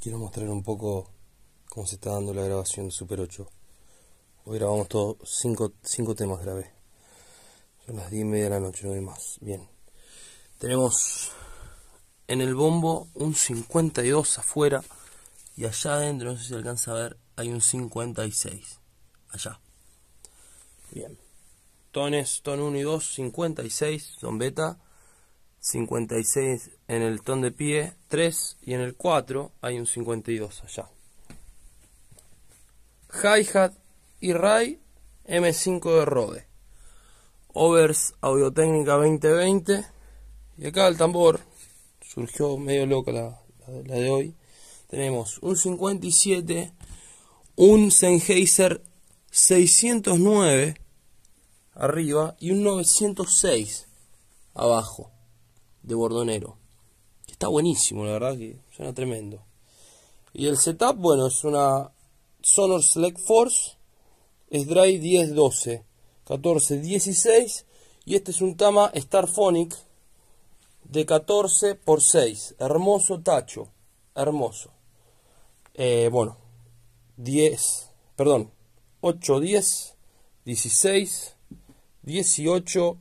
quiero mostrar un poco cómo se está dando la grabación de Super 8. Hoy grabamos todos cinco temas grabé. Son las 10 y media de la noche, no hay más. Bien. Tenemos en el bombo un 52 afuera y allá adentro, no sé si se alcanza a ver, hay un 56. Allá. Bien. Tones, ton 1 y 2, 56, son beta. 56 en el ton de pie, 3 y en el 4 hay un 52 allá. Hi-hat y Ray M5 de Rode. Overs Audio-Técnica 2020. Y acá el tambor surgió medio loca la, la de hoy. Tenemos un 57, un Sennheiser 609 arriba y un 906 abajo de Bordonero. está buenísimo, la verdad que suena tremendo. Y el setup, bueno, es una Sonor Select Force, es Drive 14-16, y este es un Tama Starphonic de 14 x 6 hermoso tacho, hermoso. Eh, bueno, 10, perdón, 8, 10, 16, 18,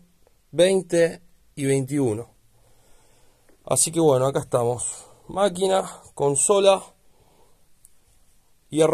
20 y 21. Así que bueno, acá estamos. Máquina, consola y a